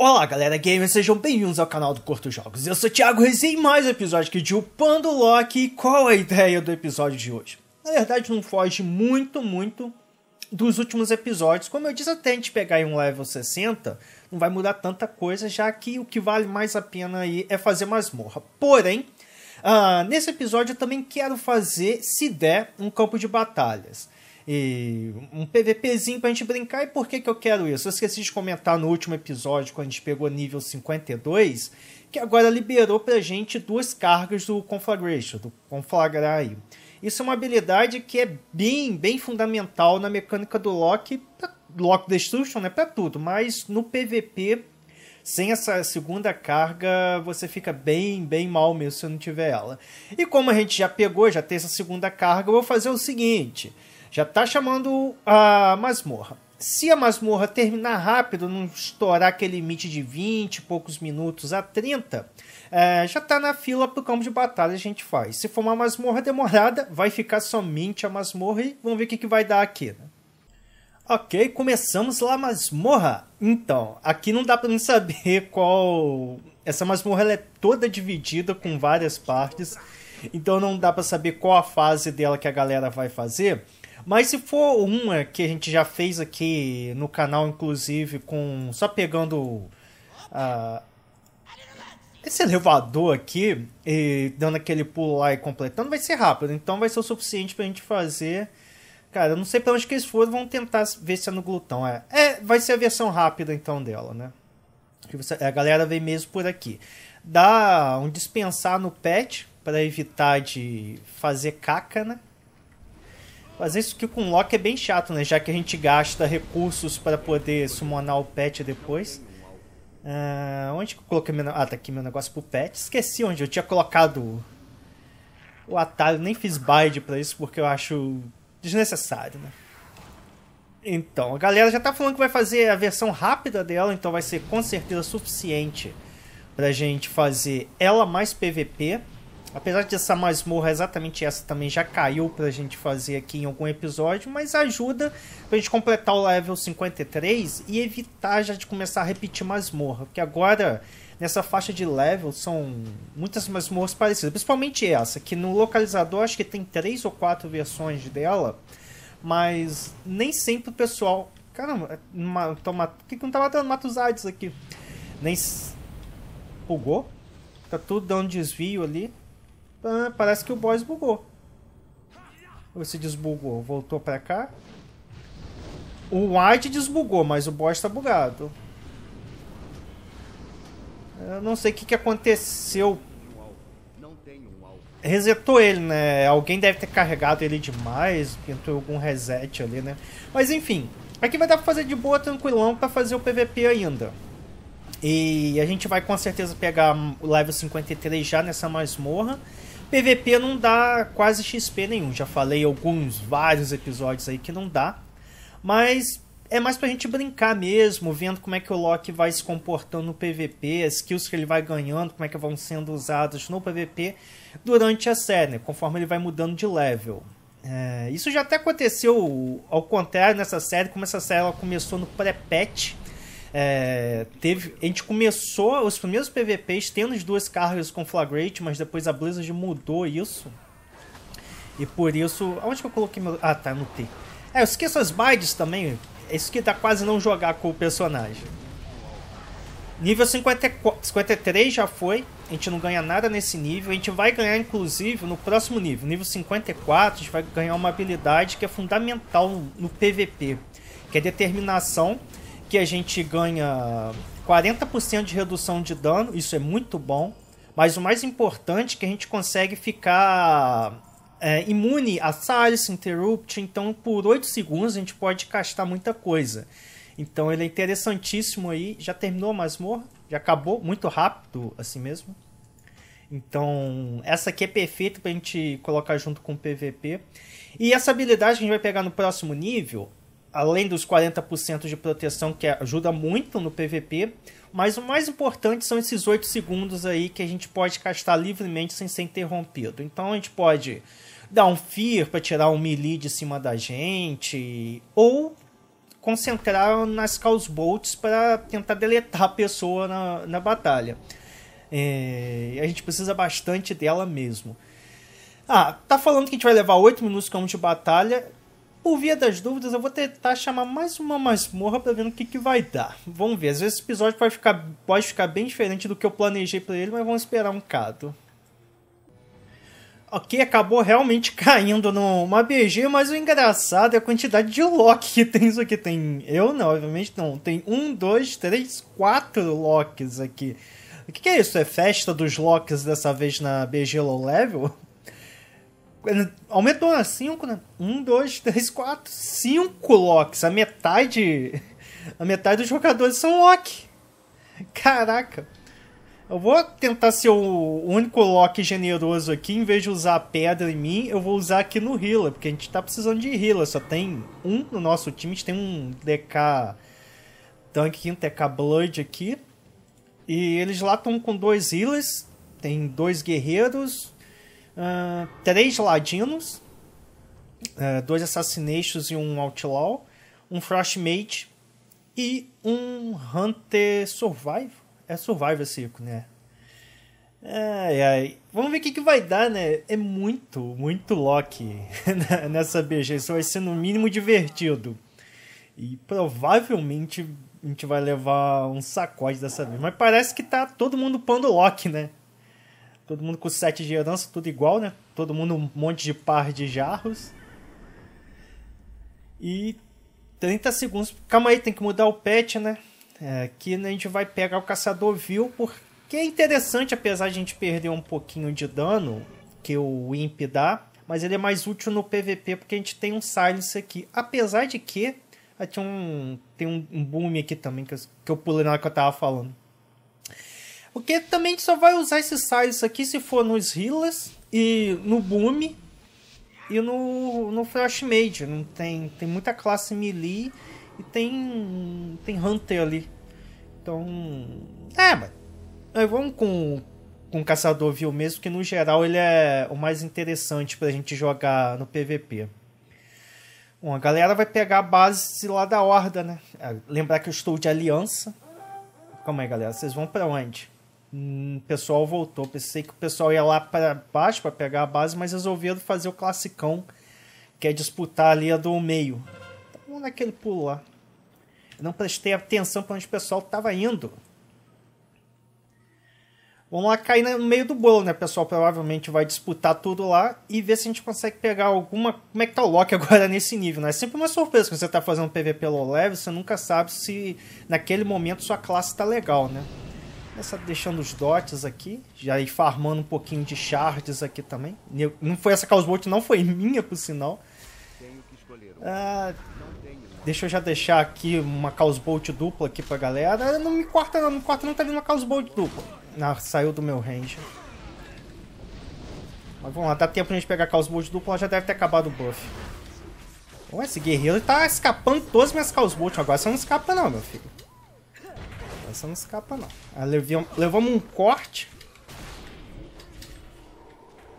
Olá galera gamers, sejam bem-vindos ao canal do Corto Jogos. Eu sou Thiago Reis e mais um episódio aqui de Upando Loki. qual é a ideia do episódio de hoje? Na verdade não foge muito, muito dos últimos episódios. Como eu disse, até a gente pegar em um level 60, não vai mudar tanta coisa, já que o que vale mais a pena aí é fazer masmorra. Porém, ah, nesse episódio eu também quero fazer, se der, um campo de batalhas e um PVPzinho pra gente brincar. E por que, que eu quero isso? Eu esqueci de comentar no último episódio, quando a gente pegou nível 52, que agora liberou pra gente duas cargas do Conflagration, do Conflagrar aí. Isso é uma habilidade que é bem, bem fundamental na mecânica do lock pra, Destruction, né? Pra tudo, mas no PVP sem essa segunda carga, você fica bem, bem mal mesmo se não tiver ela. E como a gente já pegou, já tem essa segunda carga, eu vou fazer o seguinte: já tá chamando a masmorra. Se a masmorra terminar rápido, não estourar aquele limite de 20, poucos minutos a 30, é, já tá na fila pro campo de batalha a gente faz. Se for uma masmorra demorada, vai ficar somente a masmorra e vamos ver o que, que vai dar aqui, né? Ok, começamos lá a masmorra. Então, aqui não dá para não saber qual. Essa masmorra é toda dividida com várias partes, então não dá para saber qual a fase dela que a galera vai fazer. Mas se for uma que a gente já fez aqui no canal, inclusive, com. Só pegando. Uh, esse elevador aqui e dando aquele pulo lá e completando vai ser rápido, então vai ser o suficiente pra gente fazer. Cara, eu não sei pra onde que eles foram, vão tentar ver se é no glutão. É, é vai ser a versão rápida então dela, né? A galera vem mesmo por aqui. Dá um dispensar no pet para evitar de fazer caca, né? Fazer isso aqui com lock Loki é bem chato, né? Já que a gente gasta recursos para poder summonar o pet depois. Uh, onde que eu coloquei meu... Ah, tá aqui meu negócio pro pet. Esqueci onde eu tinha colocado o atalho. Nem fiz bind pra isso porque eu acho desnecessário, né? Então, a galera já tá falando que vai fazer a versão rápida dela, então vai ser com certeza suficiente pra gente fazer ela mais PVP Apesar de essa masmorra, exatamente essa também já caiu pra gente fazer aqui em algum episódio, mas ajuda pra gente completar o level 53 e evitar já de começar a repetir masmorra, porque agora nessa faixa de level são muitas masmorras parecidas, principalmente essa, que no localizador acho que tem três ou quatro versões dela, mas nem sempre o pessoal. Caramba, uma, que, que não tá matando? Mata os aqui. Nem. pugou Tá tudo dando desvio ali. Ah, parece que o boss bugou. Ou se desbugou? Voltou pra cá? O White desbugou, mas o boss tá bugado. Eu não sei o que, que aconteceu. Resetou ele, né? Alguém deve ter carregado ele demais, pintou algum reset ali, né? Mas enfim, aqui vai dar pra fazer de boa, tranquilão, pra fazer o PVP ainda. E a gente vai com certeza pegar o level 53 já nessa masmorra. PVP não dá quase XP nenhum. Já falei alguns, vários episódios aí que não dá. Mas é mais pra gente brincar mesmo, vendo como é que o Loki vai se comportando no PVP, as skills que ele vai ganhando, como é que vão sendo usadas no PVP durante a série, né? conforme ele vai mudando de level. É, isso já até aconteceu ao contrário nessa série, como essa série ela começou no pré-patch, é, teve, a gente começou os primeiros PVPs tendo as duas cargas com Flagrate, mas depois a Blizzard mudou isso. E por isso. Aonde que eu coloquei meu. Ah, tá, anotei. É, eu esqueço as bides também. Isso que dá quase não jogar com o personagem. Nível 54, 53 já foi. A gente não ganha nada nesse nível. A gente vai ganhar, inclusive, no próximo nível. Nível 54, a gente vai ganhar uma habilidade que é fundamental no, no PVP. Que é determinação que a gente ganha 40% de redução de dano, isso é muito bom. Mas o mais importante é que a gente consegue ficar é, imune a Silence Interrupt, então por 8 segundos a gente pode castar muita coisa. Então ele é interessantíssimo aí. Já terminou a masmorra? Já acabou? Muito rápido, assim mesmo. Então, essa aqui é perfeita pra gente colocar junto com o PVP. E essa habilidade que a gente vai pegar no próximo nível além dos 40% de proteção que ajuda muito no PVP, mas o mais importante são esses 8 segundos aí que a gente pode castar livremente sem ser interrompido. Então a gente pode dar um fear para tirar um melee de cima da gente ou concentrar nas Caos Bolts para tentar deletar a pessoa na, na batalha. É, a gente precisa bastante dela mesmo. Ah, tá falando que a gente vai levar 8 minutos como de batalha. Por via das dúvidas, eu vou tentar chamar mais uma masmorra para ver no que, que vai dar. Vamos ver, às vezes esse episódio vai ficar, pode ficar bem diferente do que eu planejei para ele, mas vamos esperar um bocado. Ok, acabou realmente caindo numa BG, mas o engraçado é a quantidade de locks que tem isso aqui. Tem eu não, obviamente não. Tem um, dois, três, quatro locks aqui. O que, que é isso? É festa dos locks dessa vez na BG Low Level? Aumentou, a 5, né? 1, 2, 3, 4, 5 locks. A metade. A metade dos jogadores são lock. Caraca. Eu vou tentar ser o único lock generoso aqui. Em vez de usar a pedra em mim, eu vou usar aqui no Healer. Porque a gente tá precisando de Healer. Só tem um no nosso time. A gente tem um DK Tank, um DK Blood aqui. E eles lá estão com dois Healers. Tem dois guerreiros uh, três ladinos, uh, dois assassinatos e um outlaw, um frostmate e um hunter survival. É survival circo, né? Ai, ai. Vamos ver o que, que vai dar, né? É muito, muito Loki nessa BG. Isso vai ser no mínimo divertido. E provavelmente a gente vai levar um sacode dessa vez. Mas parece que tá todo mundo pando Loki, né? Todo mundo com sete de herança, tudo igual, né? Todo mundo um monte de par de jarros. E 30 segundos. Calma aí, tem que mudar o pet, né? É, aqui né, a gente vai pegar o caçador viu? porque é interessante, apesar de a gente perder um pouquinho de dano que o Imp dá, mas ele é mais útil no PVP porque a gente tem um silence aqui. Apesar de que ah, tem um, tem um boom aqui também que eu, que eu pulei na hora que eu tava falando. Porque também só vai usar esses sizes aqui se for nos healers e no boom e no, no flash mage. Não tem, tem muita classe melee e tem, tem hunter ali. Então, é, mas aí vamos com, com o caçador viu mesmo, que no geral ele é o mais interessante pra gente jogar no PVP. Bom, a galera vai pegar a base lá da Horda, né? Ah, lembrar que eu estou de aliança. Calma aí, galera. Vocês vão para onde? Hum, o pessoal voltou. Pensei que o pessoal ia lá para baixo para pegar a base, mas resolveram fazer o classicão, que é disputar ali a do meio. Então, vamos naquele pulo lá. Eu não prestei atenção para onde o pessoal estava indo. Vamos lá cair no meio do bolo, né, pessoal? Provavelmente vai disputar tudo lá e ver se a gente consegue pegar alguma. Como é que tá o Loki agora nesse nível, né? É sempre uma surpresa quando você tá fazendo PVP low level, você nunca sabe se naquele momento sua classe tá legal, né? Essa, deixando os dots aqui, já ir farmando um pouquinho de shards aqui também. Não foi essa Causebolt, não foi minha, por sinal. Ah, deixa eu já deixar aqui uma Causebolt dupla aqui pra galera. Ah, não me corta não, me corta não, tá vindo uma Causebolt dupla. Ah, saiu do meu range. Mas vamos lá, dá tempo pra gente pegar a Causebolt dupla, já deve ter acabado o buff. Bom, esse guerreiro tá escapando todas as minhas Causebolt agora, você não escapa não, meu filho essa não escapa, não. levamos, levamos um corte.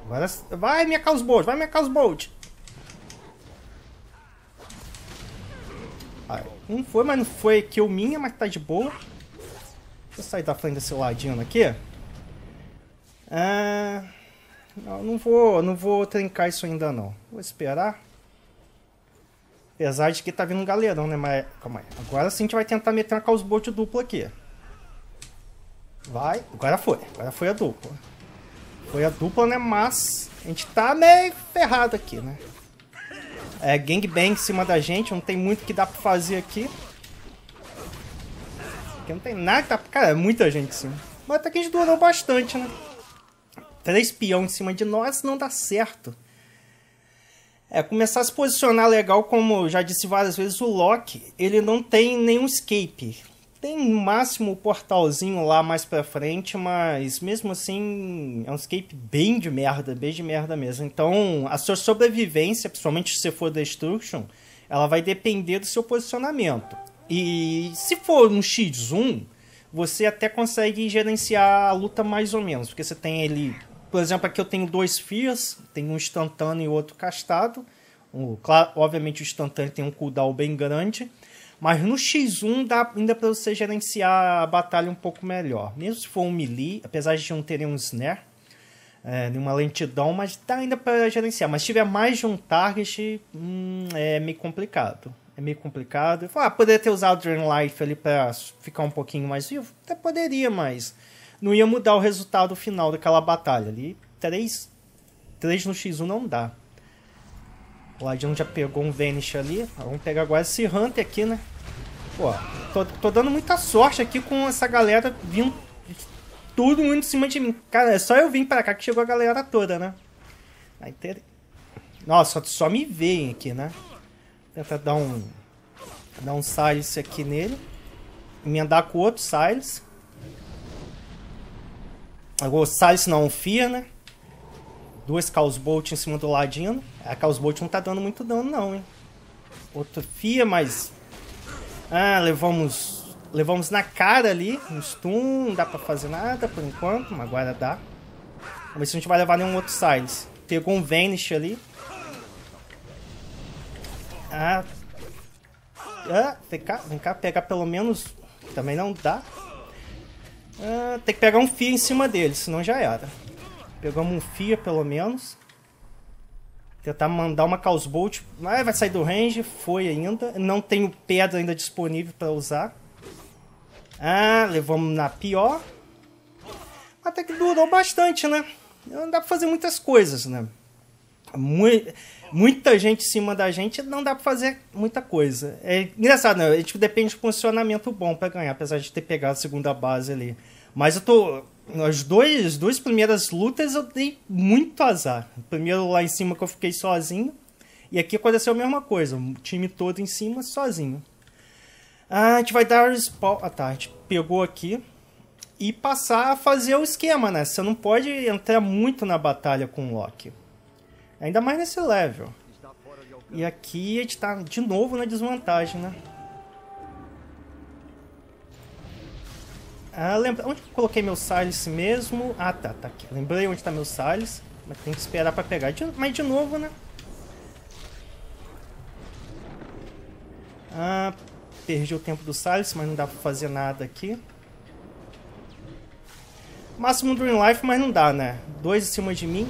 Agora, vai, minha Caos Bolt, vai, minha Caos Bolt. não foi, mas não foi que eu minha, mas tá de boa. Deixa eu sair da frente desse ladinho aqui. Ah, não, não vou, não vou trincar isso ainda, não. Vou esperar. Apesar de que tá vindo um galerão, né? Mas, calma aí. Agora sim a gente vai tentar meter uma Caos Bolt dupla aqui. Vai, agora foi. Agora foi a dupla. Foi a dupla, né? Mas a gente tá meio ferrado aqui, né? É gangbang em cima da gente, não tem muito que dá pra fazer aqui. Aqui não tem nada que dá pra... Cara, é muita gente em cima. Mas até que a gente durou bastante, né? Três peão em cima de nós não dá certo. É, começar a se posicionar legal, como eu já disse várias vezes, o Loki, ele não tem nenhum escape. Tem no máximo o um portalzinho lá mais pra frente, mas mesmo assim é um escape bem de merda, bem de merda mesmo. Então a sua sobrevivência, principalmente se for Destruction, ela vai depender do seu posicionamento. E se for um X1, você até consegue gerenciar a luta mais ou menos, porque você tem ele. Por exemplo, aqui eu tenho dois Fears, tem um instantâneo e outro castado. O, claro, obviamente o instantâneo tem um cooldown bem grande. Mas no X1 dá ainda para você gerenciar a batalha um pouco melhor. Mesmo se for um melee, apesar de não terem um snare, é, nenhuma lentidão, mas dá ainda para gerenciar. Mas se tiver mais de um target, hum, é meio complicado. É meio complicado. Ah, poderia ter usado o Dream Life ali para ficar um pouquinho mais vivo? Até poderia, mas não ia mudar o resultado final daquela batalha ali. 3, 3 no X1 não dá. O Ladino já pegou um Vanish ali. Vamos pegar agora esse Hunter aqui, né? Pô, tô, tô dando muita sorte aqui com essa galera vindo tudo indo em cima de mim. Cara, é só eu vir pra cá que chegou a galera toda, né? Aí tá ter... Nossa, só me veem aqui, né? Tentar dar um... Dar um silence aqui nele. Emendar com o outro silence. Agora o silence não, um fear, né? Duas Bolt em cima do Ladino. A bolt não tá dando muito dano não, hein? Outro Fia, mas... Ah, levamos... Levamos na cara ali, um stun, não dá pra fazer nada por enquanto, mas agora dá. Vamos ver se a gente vai levar nenhum outro Silence. Pegou um Vanish ali. Ah, ah, vem cá, vem cá pegar pelo menos. Também não dá. Ah, tem que pegar um fio em cima dele, senão já era. Pegamos um FIA, pelo menos. Tentar mandar uma Causbolt. Ah, vai sair do range. Foi ainda. Não tenho pedra ainda disponível para usar. Ah, levamos na pior. Até que durou bastante, né? Não dá pra fazer muitas coisas, né? muita gente em cima da gente, não dá pra fazer muita coisa. É engraçado, né? A é, gente tipo, depende de posicionamento bom para ganhar, apesar de ter pegado a segunda base ali. Mas eu tô as duas, duas primeiras lutas eu dei muito azar. Primeiro lá em cima que eu fiquei sozinho. E aqui aconteceu a mesma coisa. O time todo em cima, sozinho. Ah, a gente vai dar a spawn. Ah tá, a gente pegou aqui. E passar a fazer o esquema, né? Você não pode entrar muito na batalha com o Loki. Ainda mais nesse level. E aqui a gente tá de novo na desvantagem, né? Ah, lembra... Onde que eu coloquei meu Salles mesmo? Ah, tá, tá aqui. Lembrei onde tá meu Salles. Mas tem que esperar pra pegar. De... Mas de novo, né? Ah, perdi o tempo do Salles, mas não dá pra fazer nada aqui. Máximo Dream Life, mas não dá, né? Dois em cima de mim.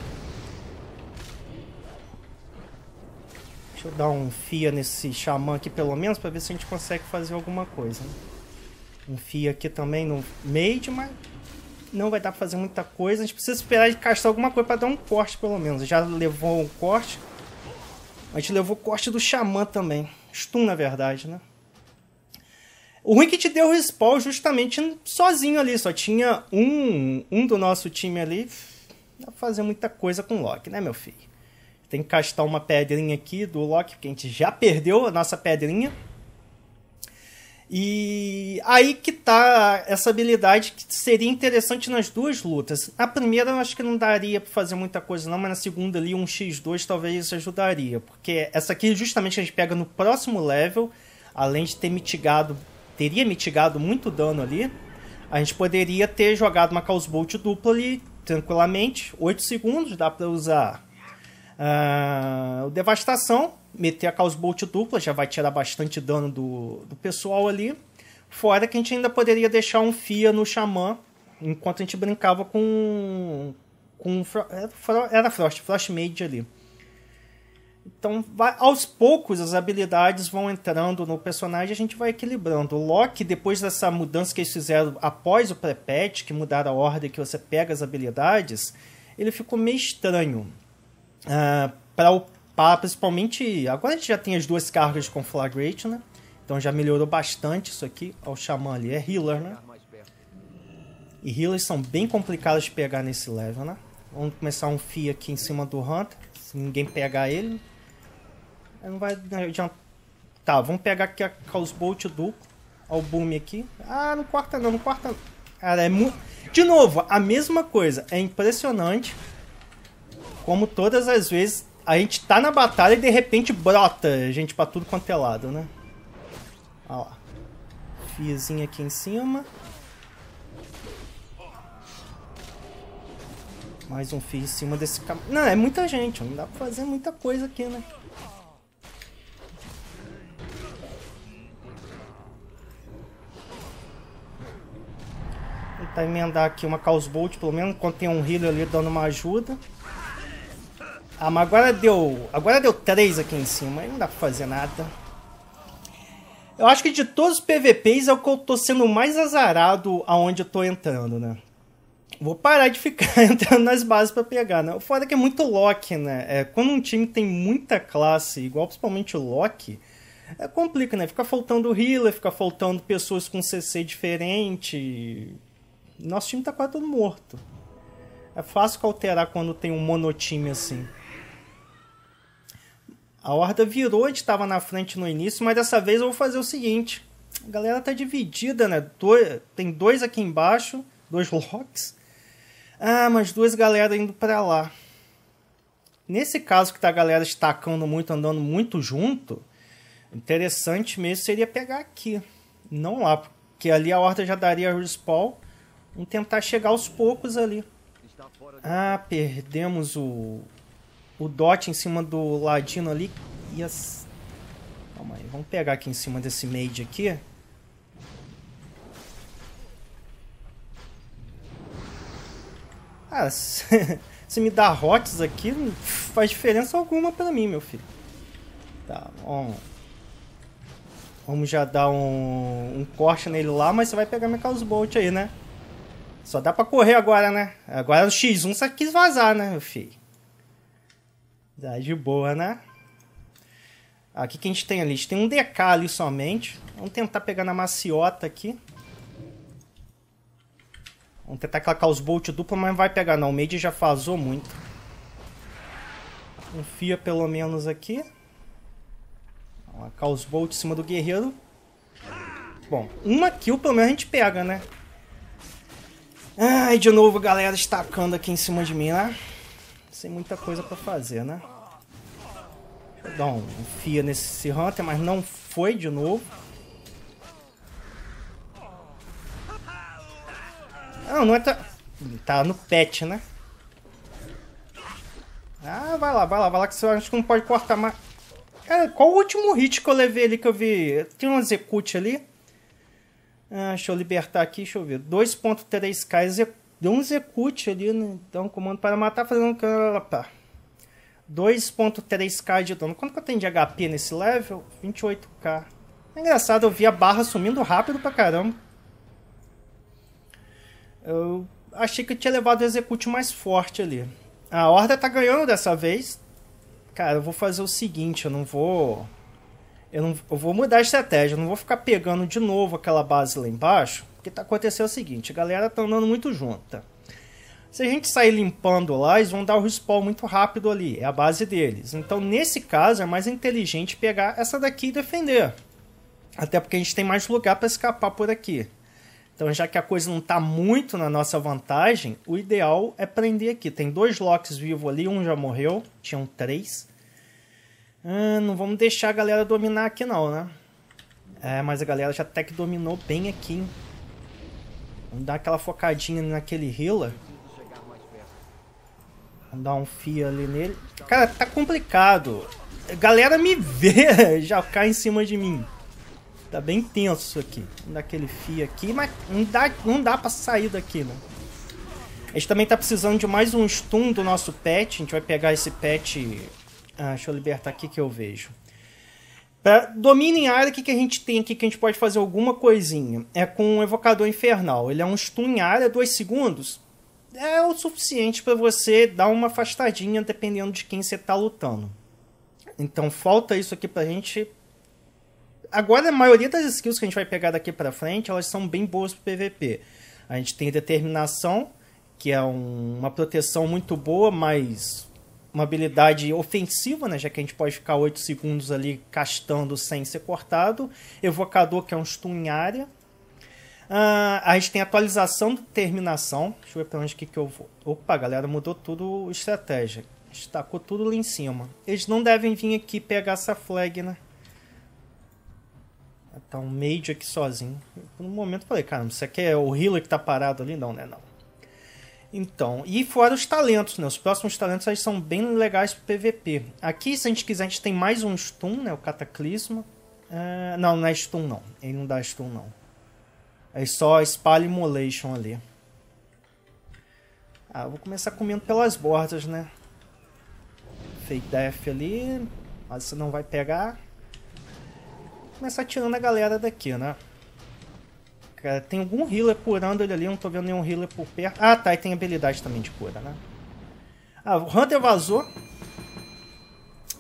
Deixa eu dar um fia nesse xamã aqui, pelo menos, pra ver se a gente consegue fazer alguma coisa. Né? Um fio aqui também no made, mas não vai dar para fazer muita coisa. A gente precisa esperar de castar alguma coisa para dar um corte, pelo menos. Já levou um corte. A gente levou o corte do Xamã também. Stun, na verdade, né? O ruim é que te deu o respawn justamente sozinho ali. Só tinha um, um do nosso time ali. dá pra fazer muita coisa com o Loki, né, meu filho? Tem que castar uma pedrinha aqui do Loki, porque a gente já perdeu a nossa pedrinha. E aí que tá essa habilidade que seria interessante nas duas lutas. na primeira eu acho que não daria para fazer muita coisa não, mas na segunda ali um X2 talvez ajudaria, porque essa aqui justamente a gente pega no próximo level, além de ter mitigado, teria mitigado muito dano ali, a gente poderia ter jogado uma Chaos Bolt dupla ali tranquilamente, 8 segundos dá para usar. Uh, o Devastação, meter a Chaos Bolt dupla, já vai tirar bastante dano do, do pessoal ali. Fora que a gente ainda poderia deixar um Fia no Xamã, enquanto a gente brincava com. com era Frost, Frost Mage ali. Então, vai, aos poucos, as habilidades vão entrando no personagem e a gente vai equilibrando. O Loki, depois dessa mudança que eles fizeram após o pré-patch, que mudaram a ordem que você pega as habilidades, ele ficou meio estranho. Uh, ah, para o equipar, principalmente. Agora a gente já tem as duas cargas de Conflagrate, né? Então já melhorou bastante isso aqui. Ó, o Xamã ali é healer, né? E healers são bem complicados de pegar nesse level, né? Vamos começar um Fi aqui em cima do Hunter. Se ninguém pegar ele, não vai adiantar. Tá, vamos pegar aqui a Chaos Bolt duplo. Ó, o Boom aqui. Ah, não corta não, não corta não. Cara, é muito... De novo, a mesma coisa. É impressionante como todas as vezes a gente tá na batalha e de repente brota gente pra tudo quanto é lado, né? Olha lá. Fiozinho aqui em cima. Mais um fio em cima desse cam... Não, é muita gente. Não dá pra fazer muita coisa aqui, né? Vou tentar emendar aqui uma Chaos Bolt, pelo menos, quando tem um healer ali dando uma ajuda. Ah, mas agora deu. Agora deu 3 aqui em cima. Aí não dá pra fazer nada. Eu acho que de todos os PVPs é o que eu tô sendo mais azarado aonde eu tô entrando, né? Vou parar de ficar entrando nas bases para pegar, né? O foda é que é muito lock, né? É, quando um time tem muita classe, igual principalmente o Loki, é complica, né? Fica faltando healer, fica faltando pessoas com CC diferente. Nosso time tá quase todo morto. É fácil alterar quando tem um monotime assim. A horda virou e estava na frente no início, mas dessa vez eu vou fazer o seguinte. A galera tá dividida, né? tem dois aqui embaixo, dois locks. Ah, mas duas galera indo para lá. Nesse caso que tá a galera estacando muito, andando muito junto, interessante mesmo seria pegar aqui. Não lá, porque ali a horda já daria respawn. Vamos tentar chegar aos poucos ali. Ah, perdemos o o Dot em cima do Ladino ali. E as... Calma aí, vamos pegar aqui em cima desse Mage aqui. Ah, se, se me dá rotes aqui, não faz diferença alguma pra mim, meu filho. Tá, vamos. Vamos já dar um, um corte nele lá, mas você vai pegar minha Chaos Bolt aí, né? Só dá pra correr agora, né? Agora o X1 só quis vazar, né, meu filho? Dá tá, de boa, né? Aqui que a gente tem ali? A gente tem um ali somente. Vamos tentar pegar na maciota aqui. Vamos tentar clacar os bolt dupla, mas não vai pegar não. O Mage já fazou muito. Confia pelo menos aqui. Clacar os bolt em cima do guerreiro. Bom, uma kill pelo menos a gente pega, né? Ai, de novo galera estacando aqui em cima de mim, né? Sem muita coisa pra fazer, né? dá um fia nesse Hunter, mas não foi de novo. Não, ah, não é tá... Tá no pet, né? Ah, vai lá, vai lá, vai lá que você acho que não pode cortar mais. Cara, qual o último hit que eu levei ali que eu vi? Tem um execute ali. Ah, deixa eu libertar aqui, deixa eu ver. 2.3k, deu um execute ali, né? Então, comando para matar, fazendo... Pá. 2.3k de dano. Quanto que eu tenho de HP nesse level? 28k. É engraçado, eu vi a barra sumindo rápido pra caramba. Eu achei que eu tinha levado o Execute mais forte ali. A Horda tá ganhando dessa vez. Cara, eu vou fazer o seguinte, eu não vou... Eu, não, eu vou mudar a estratégia, eu não vou ficar pegando de novo aquela base lá embaixo. Porque tá acontecendo o seguinte, a galera tá andando muito junta. Tá? Se a gente sair limpando lá, eles vão dar o respawn muito rápido ali, é a base deles. Então, nesse caso, é mais inteligente pegar essa daqui e defender. Até porque a gente tem mais lugar para escapar por aqui. Então, já que a coisa não está muito na nossa vantagem, o ideal é prender aqui. Tem dois Locks vivos ali, um já morreu, tinham três. Ah, não vamos deixar a galera dominar aqui não, né? É, mas a galera já até que dominou bem aqui, hein? Vamos dar aquela focadinha naquele healer. Dar um fio ali nele. Cara, tá complicado. galera me vê, já cai em cima de mim. Tá bem tenso isso aqui. Vamos dar aquele fio aqui, mas não dá, não dá pra sair daqui, né? A gente também tá precisando de mais um stun do nosso pet. A gente vai pegar esse pet... Ah, deixa eu libertar aqui que eu vejo. Pra, domínio a área, o que, que a gente tem aqui que a gente pode fazer alguma coisinha? É com o um Evocador Infernal. Ele é um stun em área, 2 segundos é o suficiente para você dar uma afastadinha dependendo de quem você está lutando. Então falta isso aqui pra gente. Agora a maioria das skills que a gente vai pegar daqui pra frente, elas são bem boas pro PVP. A gente tem determinação, que é um, uma proteção muito boa, mas uma habilidade ofensiva, né? Já que a gente pode ficar 8 segundos ali castando sem ser cortado. Evocador, que é um stun em área Uh, a gente tem atualização de terminação. Deixa eu ver pra onde que, que eu vou. Opa, galera, mudou tudo estratégia. Estacou tudo lá em cima. Eles não devem vir aqui pegar essa flag, né? Tá um mage aqui sozinho. No momento eu falei, caramba, isso aqui é o healer que tá parado ali? Não, né? Não. Então, e fora os talentos, né? Os próximos talentos aí são bem legais pro PVP. Aqui, se a gente quiser, a gente tem mais um stun, né? O Cataclisma. Uh, não, não é stun, não. Ele não dá stun, não. Aí só espalha Immolation ali. Ah, vou começar comendo pelas bordas, né? Fake Death ali. Mas você não vai pegar. Vou começar tirando a galera daqui, né? Cara, tem algum healer curando ele ali. Não tô vendo nenhum healer por perto. Ah, tá. E tem habilidade também de cura, né? Ah, o Hunter vazou.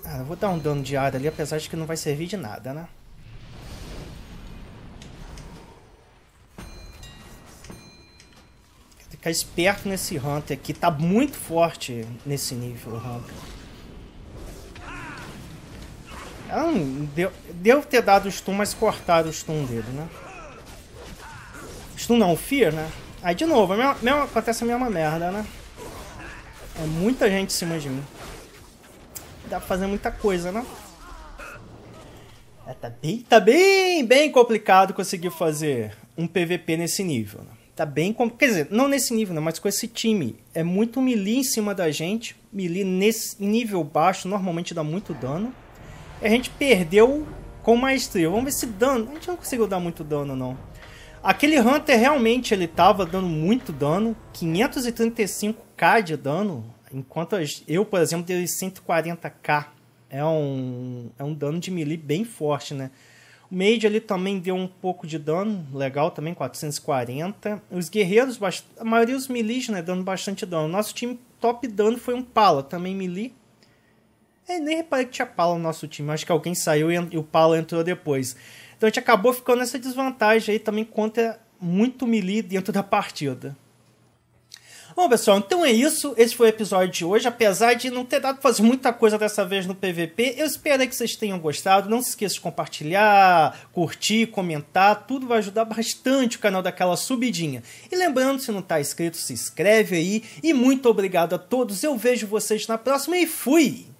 Ah, vou dar um dano de área ali, apesar de que não vai servir de nada, né? ficar esperto nesse Hunter aqui. Tá muito forte nesse nível, Hunter. Ah, deu, devo ter dado o stun, mas cortaram o stun dele, né? Stun não, Fear, né? Aí de novo, a mesma, mesma, acontece a mesma merda, né? É muita gente em cima de mim. Dá pra fazer muita coisa, né? É, tá bem, tá bem, bem complicado conseguir fazer um PVP nesse nível, né? tá bem. Quer dizer, não nesse nível, não, né, mas com esse time. É muito melee em cima da gente. Melee nesse nível baixo normalmente dá muito dano. E a gente perdeu com maestria. Vamos ver se dano. A gente não conseguiu dar muito dano, não. Aquele Hunter realmente ele tava dando muito dano. 535k de dano. Enquanto eu, por exemplo, dei 140k. É um, é um dano de melee bem forte, né? O mage ali também deu um pouco de dano, legal também, 440. Os guerreiros, a maioria dos melee, né, dando bastante dano. Nosso time top dano foi um pala, também melee. É, nem reparei que tinha pala no nosso time, acho que alguém saiu e, e o pala entrou depois. Então a gente acabou ficando nessa desvantagem aí também contra muito melee dentro da partida. Bom, pessoal, então é isso. Esse foi o episódio de hoje. Apesar de não ter dado pra fazer muita coisa dessa vez no PVP, eu espero que vocês tenham gostado. Não se esqueça de compartilhar, curtir, comentar. Tudo vai ajudar bastante o canal daquela subidinha. E lembrando, se não tá inscrito, se inscreve aí. E muito obrigado a todos. Eu vejo vocês na próxima e fui!